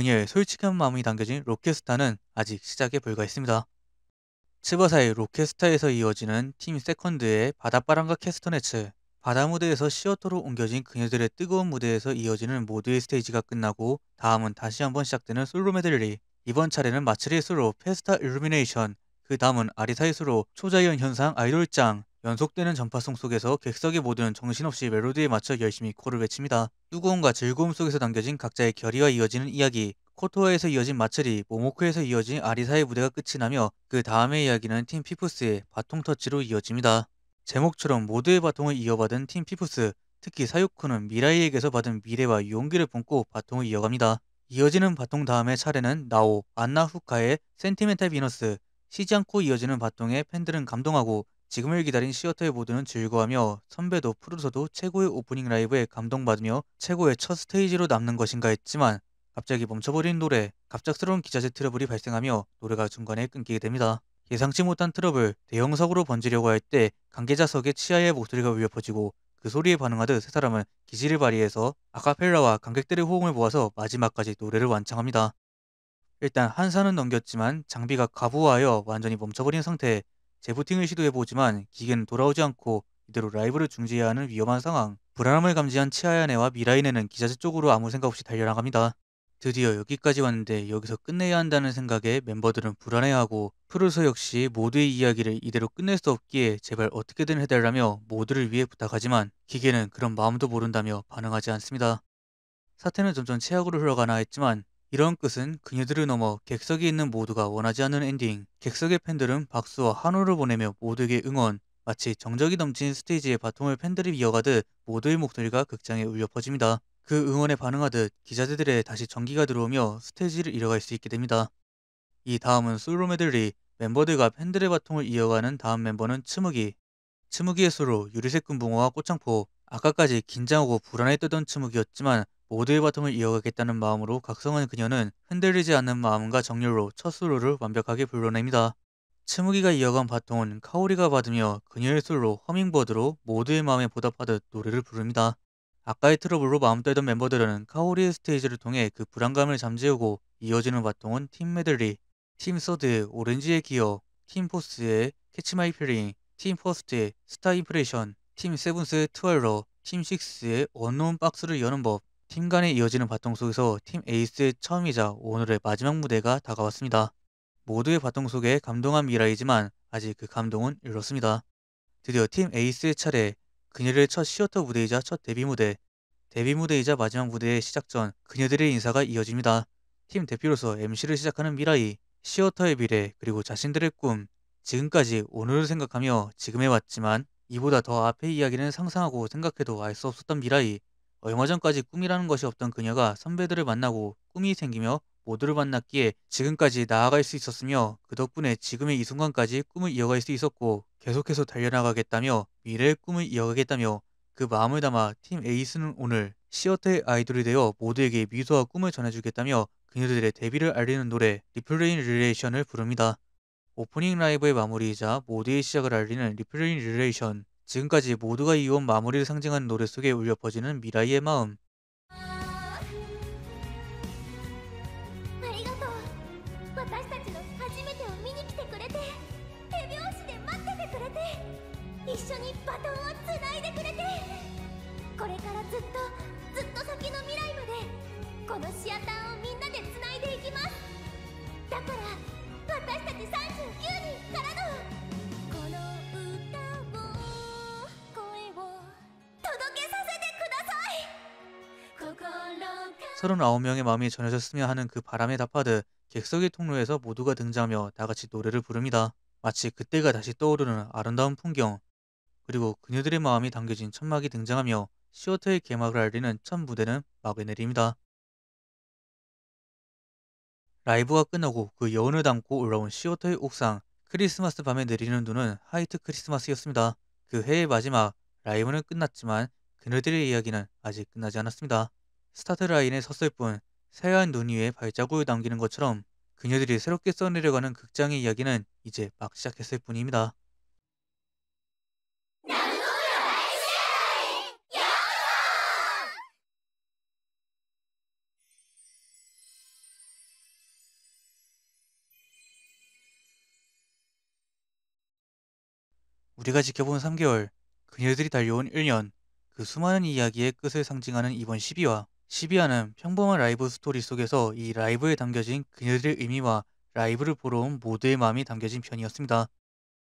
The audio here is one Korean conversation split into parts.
그녀의 솔직한 마음이 담겨진 로켓스타는 아직 시작에 불과했습니다. 치월사의 로켓스타에서 이어지는 팀 세컨드의 바닷바람과 캐스터네츠, 바다 무대에서 시어터로 옮겨진 그녀들의 뜨거운 무대에서 이어지는 모두의 스테이지가 끝나고 다음은 다시 한번 시작되는 솔로 메들리, 이번 차례는 마츠리스로 페스타 일루미네이션, 그 다음은 아리사이스로 초자연 현상 아이돌짱, 연속되는 전파성 속에서 객석의 모두는 정신없이 멜로디에 맞춰 열심히 코를 외칩니다. 뜨거움과 즐거움 속에서 담겨진 각자의 결의와 이어지는 이야기, 코토아에서 이어진 마츠리, 모모크에서 이어진 아리사의 무대가 끝이 나며 그 다음의 이야기는 팀 피푸스의 바통 터치로 이어집니다. 제목처럼 모두의 바통을 이어받은 팀 피푸스, 특히 사유코는 미라이에게서 받은 미래와 용기를 품고 바통을 이어갑니다. 이어지는 바통 다음의 차례는 나오, 안나 후카의 센티멘탈 비너스, 쉬지 않고 이어지는 바통에 팬들은 감동하고 지금을 기다린 시어터의 모두는 즐거워하며 선배도 프로서도 최고의 오프닝 라이브에 감동받으며 최고의 첫 스테이지로 남는 것인가 했지만 갑자기 멈춰버린 노래, 갑작스러운 기자재 트러블이 발생하며 노래가 중간에 끊기게 됩니다. 예상치 못한 트러블, 대형 사고로 번지려고 할 때 관계자석의 치아의 목소리가 위협해지고그 소리에 반응하듯 세 사람은 기지를 발휘해서 아카펠라와 관객들의 호응을 모아서 마지막까지 노래를 완창합니다. 일단 한산은 넘겼지만 장비가 가부하여 완전히 멈춰버린 상태에 재부팅을 시도해보지만 기계는 돌아오지 않고 이대로 라이브를 중지해야 하는 위험한 상황. 불안함을 감지한 치아야네와 미라인에는 기자재 쪽으로 아무 생각 없이 달려나갑니다. 드디어 여기까지 왔는데 여기서 끝내야 한다는 생각에 멤버들은 불안해하고 프루서 역시 모두의 이야기를 이대로 끝낼 수 없기에 제발 어떻게든 해달라며 모두를 위해 부탁하지만 기계는 그런 마음도 모른다며 반응하지 않습니다. 사태는 점점 최악으로 흘러가나 했지만 이런 끝은 그녀들을 넘어 객석에 있는 모두가 원하지 않는 엔딩. 객석의 팬들은 박수와 한호를 보내며 모두에게 응원. 마치 정적이 넘친 스테이지의 바통을 팬들이 이어가듯 모두의 목소리가 극장에 울려 퍼집니다. 그 응원에 반응하듯 기자들의 다시 전기가 들어오며 스테이지를 이어갈 수 있게 됩니다. 이 다음은 솔로 메들리. 멤버들과 팬들의 바통을 이어가는 다음 멤버는 츠무기. 츠무기의 소로 유리색 금붕어와 꽃창포, 아까까지 긴장하고 불안에 뜨던 침묵이었지만 모두의 바텀을 이어가겠다는 마음으로 각성한 그녀는 흔들리지 않는 마음과 정열로 첫솔로를 완벽하게 불러냅니다. 치무기가 이어간 바통은 카오리가 받으며 그녀의 솔로 허밍버드로 모두의 마음에 보답하듯 노래를 부릅니다. 아까의 트러블로 마음 떨던 멤버들은 카오리의 스테이지를 통해 그 불안감을 잠재우고 이어지는 바통은 팀 메들리, 팀 서드의 오렌지의 기어, 팀 포스의 캐치마이 피링, 팀 퍼스트의 스타 인프레션, 팀 세븐스의 트월로, 팀 식스의 원룸 박스를 여는 법, 팀 간에 이어지는 바통 속에서 팀 에이스의 처음이자 오늘의 마지막 무대가 다가왔습니다. 모두의 바통 속에 감동한 미라이지만 아직 그 감동은 이었습니다 드디어 팀 에이스의 차례, 그녀의 첫 시어터 무대이자 첫 데뷔 무대, 데뷔 무대이자 마지막 무대의 시작 전 그녀들의 인사가 이어집니다. 팀 대표로서 MC를 시작하는 미라이, 시어터의 미래, 그리고 자신들의 꿈, 지금까지 오늘을 생각하며 지금에 왔지만 이보다 더 앞의 이야기는 상상하고 생각해도 알 수 없었던 미라이. 얼마 전까지 꿈이라는 것이 없던 그녀가 선배들을 만나고 꿈이 생기며 모두를 만났기에 지금까지 나아갈 수 있었으며 그 덕분에 지금의 이 순간까지 꿈을 이어갈 수 있었고 계속해서 달려나가겠다며 미래의 꿈을 이어가겠다며 그 마음을 담아 팀 에이스는 오늘 시어터의 아이돌이 되어 모두에게 미소와 꿈을 전해주겠다며 그녀들의 데뷔를 알리는 노래 리플레인 릴레이션을 부릅니다. 오프닝 라이브의 마무리이자 모두의 시작을 알리는 리플린 릴레이션 지금까지 모두가 이어온 마무리를 상징하는 노래 속에 울려 퍼지는 미라이의 마음 39명의 마음이 전해졌으면 하는 그 바람에 답하듯 객석의 통로에서 모두가 등장하며 다같이 노래를 부릅니다. 마치 그때가 다시 떠오르는 아름다운 풍경 그리고 그녀들의 마음이 담겨진 천막이 등장하며 시어터의 개막을 알리는 첫 무대는 막을 내립니다. 라이브가 끝나고 그 여운을 담고 올라온 시어터의 옥상 크리스마스 밤에 내리는 눈은 하이트 크리스마스였습니다. 그 해의 마지막 라이브는 끝났지만 그녀들의 이야기는 아직 끝나지 않았습니다. 스타트 라인에 섰을 뿐 새하얀 눈 위에 발자국을 남기는 것처럼 그녀들이 새롭게 써내려가는 극장의 이야기는 이제 막 시작했을 뿐입니다. 우리가 지켜본 3개월, 그녀들이 달려온 1년, 그 수많은 이야기의 끝을 상징하는 이번 12화. 시비아는 평범한 라이브 스토리 속에서 이 라이브에 담겨진 그녀들의 의미와 라이브를 보러 온 모두의 마음이 담겨진 편이었습니다.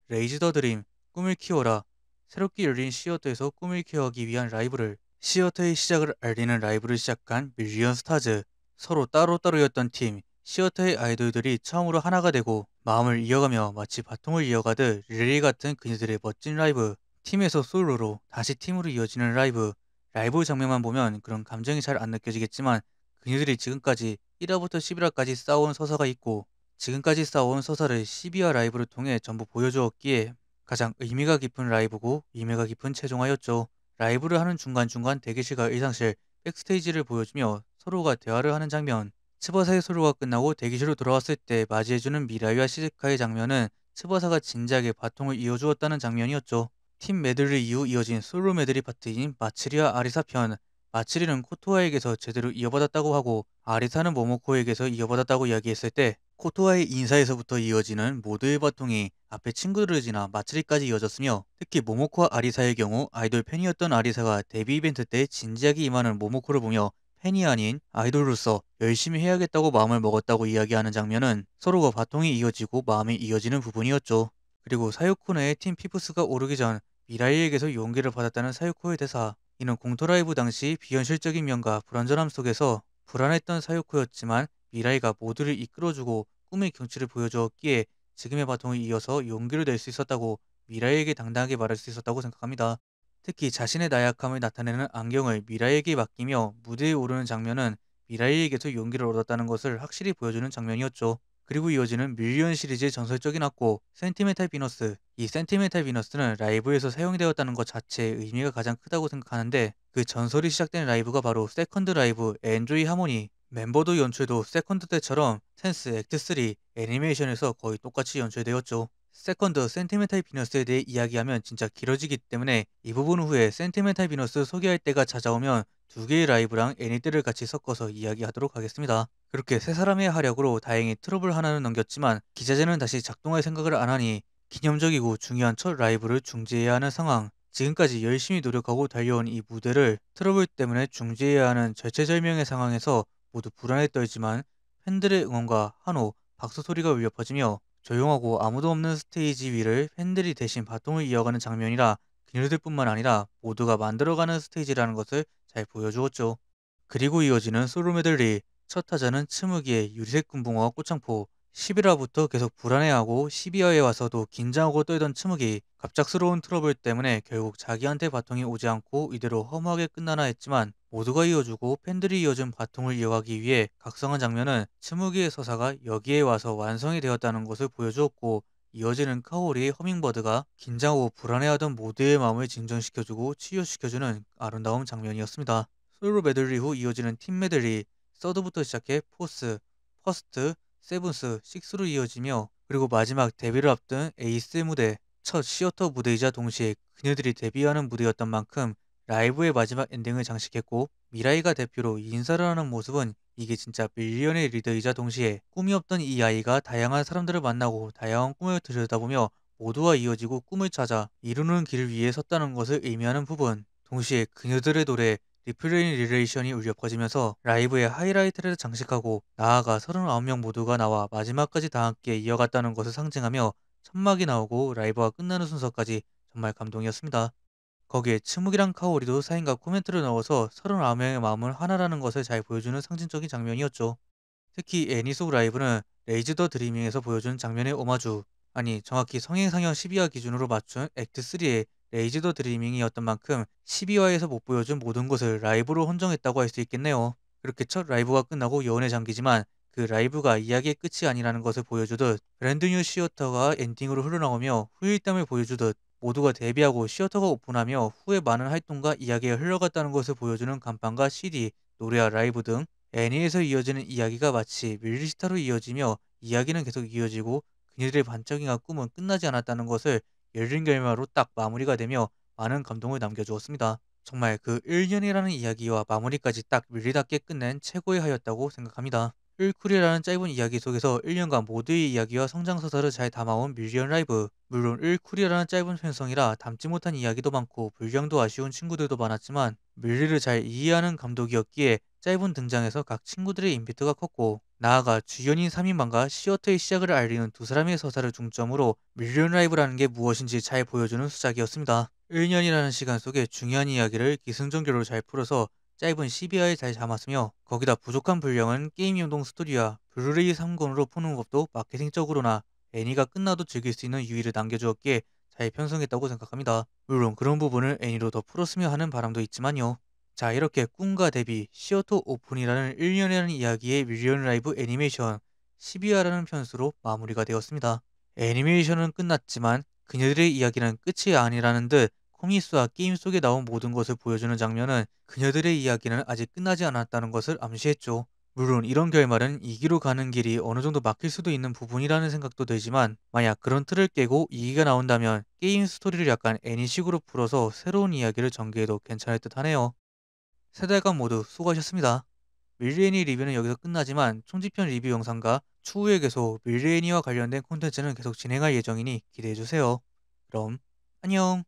레이즈 더 드림, 꿈을 키워라, 새롭게 열린 시어터에서 꿈을 키워기 하 위한 라이브를 시어터의 시작을 알리는 라이브를 시작한 밀리언 스타즈, 서로 따로따로였던 팀, 시어터의 아이돌들이 처음으로 하나가 되고 마음을 이어가며 마치 바통을 이어가듯 릴리 같은 그녀들의 멋진 라이브, 팀에서 솔로로 다시 팀으로 이어지는 라이브, 라이브 장면만 보면 그런 감정이 잘 안 느껴지겠지만 그녀들이 지금까지 1화부터 11화까지 싸아온 서사가 있고 지금까지 싸아온 서사를 12화 라이브를 통해 전부 보여주었기에 가장 의미가 깊은 라이브고 의미가 깊은 최종화였죠. 라이브를 하는 중간중간 대기실과 의상실, 백스테이지를 보여주며 서로가 대화를 하는 장면, 츠바사의 서로가 끝나고 대기실로 돌아왔을 때 맞이해주는 미라이와 시즈카의 장면은 츠바사가 진지하게 바통을 이어주었다는 장면이었죠. 팀 메들리 이후 이어진 솔로 메들리 파트인 마츠리와 아리사 편 마츠리는 코토아에게서 제대로 이어받았다고 하고 아리사는 모모코에게서 이어받았다고 이야기했을 때 코토아의 인사에서부터 이어지는 모두의 바통이 앞에 친구들을 지나 마츠리까지 이어졌으며 특히 모모코와 아리사의 경우 아이돌 팬이었던 아리사가 데뷔 이벤트 때 진지하게 임하는 모모코를 보며 팬이 아닌 아이돌로서 열심히 해야겠다고 마음을 먹었다고 이야기하는 장면은 서로가 바통이 이어지고 마음이 이어지는 부분이었죠. 그리고 사요코너의팀 피프스가 오르기 전 미라이에게서 용기를 받았다는 사유코의 대사. 이는 공토라이브 당시 비현실적인 면과 불안전함 속에서 불안했던 사유코였지만 미라이가 모두를 이끌어주고 꿈의 경치를 보여주었기에 지금의 바통을 이어서 용기를 낼 수 있었다고 미라이에게 당당하게 말할 수 있었다고 생각합니다. 특히 자신의 나약함을 나타내는 안경을 미라이에게 맡기며 무대에 오르는 장면은 미라이에게서 용기를 얻었다는 것을 확실히 보여주는 장면이었죠. 그리고 이어지는 밀리언 시리즈의 전설적인 악보 센티멘탈 비너스 이 센티멘탈 비너스는 라이브에서 사용되었다는 것 자체의 의미가 가장 크다고 생각하는데 그 전설이 시작된 라이브가 바로 세컨드 라이브 엔조이 하모니 멤버도 연출도 세컨드 때처럼 텐스 액트 3 애니메이션에서 거의 똑같이 연출되었죠. 세컨드 센티멘탈 비너스에 대해 이야기하면 진짜 길어지기 때문에 이 부분 후에 센티멘탈 비너스 소개할 때가 찾아오면 두 개의 라이브랑 애니들을 같이 섞어서 이야기하도록 하겠습니다. 그렇게 세 사람의 활약으로 다행히 트러블 하나는 넘겼지만 기자재는 다시 작동할 생각을 안 하니 기념적이고 중요한 첫 라이브를 중지해야 하는 상황. 지금까지 열심히 노력하고 달려온 이 무대를 트러블 때문에 중지해야 하는 절체절명의 상황에서 모두 불안에 떨지만 팬들의 응원과 한호, 박수 소리가 울려 퍼지며 조용하고 아무도 없는 스테이지 위를 팬들이 대신 바통을 이어가는 장면이라 그녀들뿐만 아니라 모두가 만들어가는 스테이지라는 것을 잘 보여주었죠. 그리고 이어지는 솔로 메들리 첫 타자는 츠무기의 유리색 금붕어 꽃창포 11화부터 계속 불안해하고 12화에 와서도 긴장하고 떨던 츠무기 갑작스러운 트러블 때문에 결국 자기한테 바통이 오지 않고 이대로 허무하게 끝나나 했지만 모두가 이어주고 팬들이 이어준 바통을 이어가기 위해 각성한 장면은 츠무기의 서사가 여기에 와서 완성이 되었다는 것을 보여주었고 이어지는 카홀이 허밍버드가 긴장하고 불안해하던 모두의 마음을 진정시켜주고 치유시켜주는 아름다운 장면이었습니다. 솔로 메들리 후 이어지는 팀 메들리, 서드부터 시작해 포스, 퍼스트, 세븐스, 식스로 이어지며 그리고 마지막 데뷔를 앞둔 에이스 무대, 첫 시어터 무대이자 동시에 그녀들이 데뷔하는 무대였던 만큼 라이브의 마지막 엔딩을 장식했고 미라이가 대표로 인사를 하는 모습은 이게 진짜 밀리언의 리더이자 동시에 꿈이 없던 이 아이가 다양한 사람들을 만나고 다양한 꿈을 들여다보며 모두와 이어지고 꿈을 찾아 이루는 길을 위해 섰다는 것을 의미하는 부분 동시에 그녀들의 노래 리플레인 리레이션이 울려 퍼지면서 라이브의 하이라이트를 장식하고 나아가 39명 모두가 나와 마지막까지 다 함께 이어갔다는 것을 상징하며 천막이 나오고 라이브가 끝나는 순서까지 정말 감동이었습니다. 거기에 침묵이랑 카오리도 사인과 코멘트를 넣어서 39명의 마음을 하나라는 것을 잘 보여주는 상징적인 장면이었죠. 특히 애니 속 라이브는 레이즈 더 드리밍에서 보여준 장면의 오마주, 아니 정확히 성행상영 12화 기준으로 맞춘 액트 3의 레이즈 더 드리밍이었던 만큼 12화에서 못 보여준 모든 것을 라이브로 헌정했다고 할 수 있겠네요. 그렇게 첫 라이브가 끝나고 여운의장기지만그 라이브가 이야기의 끝이 아니라는 것을 보여주듯 브랜드 뉴 시어터가 엔딩으로 흘러나오며 후일담을 보여주듯 모두가 데뷔하고 시어터가 오픈하며 후에 많은 활동과 이야기가 흘러갔다는 것을 보여주는 간판과 CD, 노래와 라이브 등 애니에서 이어지는 이야기가 마치 밀리스타로 이어지며 이야기는 계속 이어지고 그녀들의 반짝이가 꿈은 끝나지 않았다는 것을 열린 결말로 딱 마무리가 되며 많은 감동을 남겨주었습니다. 정말 그 1년이라는 이야기와 마무리까지 딱 밀리답게 끝낸 최고의 하였다고 생각합니다. 1쿨이라는 짧은 이야기 속에서 1년간 모두의 이야기와 성장서사를 잘 담아온 밀리언 라이브. 물론 1쿨이라는 짧은 편성이라 담지 못한 이야기도 많고 불량도 아쉬운 친구들도 많았지만 밀리를 잘 이해하는 감독이었기에 짧은 등장에서 각 친구들의 인피트가 컸고 나아가 주연인 3인방과 시어터의 시작을 알리는 두 사람의 서사를 중점으로 밀리언 라이브라는 게 무엇인지 잘 보여주는 수작이었습니다. 1년이라는 시간 속에 중요한 이야기를 기승전결로 잘 풀어서 짧은 12화에 잘잡았으며 거기다 부족한 분량은 게임 용동 스토리와 블루레이 3권으로 푸는 법도 마케팅적으로나 애니가 끝나도 즐길 수 있는 유의를 남겨주었기에 잘 편성했다고 생각합니다. 물론 그런 부분을 애니로 더 풀었으면 하는 바람도 있지만요. 자 이렇게 꿈과 데뷔, 시어토 오픈이라는 1년이라는 이야기의 뮤지언 라이브 애니메이션 12화라는 편수로 마무리가 되었습니다. 애니메이션은 끝났지만 그녀들의 이야기는 끝이 아니라는 듯 홈리스와 게임 속에 나온 모든 것을 보여주는 장면은 그녀들의 이야기는 아직 끝나지 않았다는 것을 암시했죠. 물론 이런 결말은 이기로 가는 길이 어느 정도 막힐 수도 있는 부분이라는 생각도 들지만 만약 그런 틀을 깨고 이기가 나온다면 게임 스토리를 약간 애니식으로 풀어서 새로운 이야기를 전개해도 괜찮을 듯 하네요. 세 달간 모두 수고하셨습니다. 밀레니 리뷰는 여기서 끝나지만 총집편 리뷰 영상과 추후에 계속 밀레니와 관련된 콘텐츠는 계속 진행할 예정이니 기대해주세요. 그럼 안녕!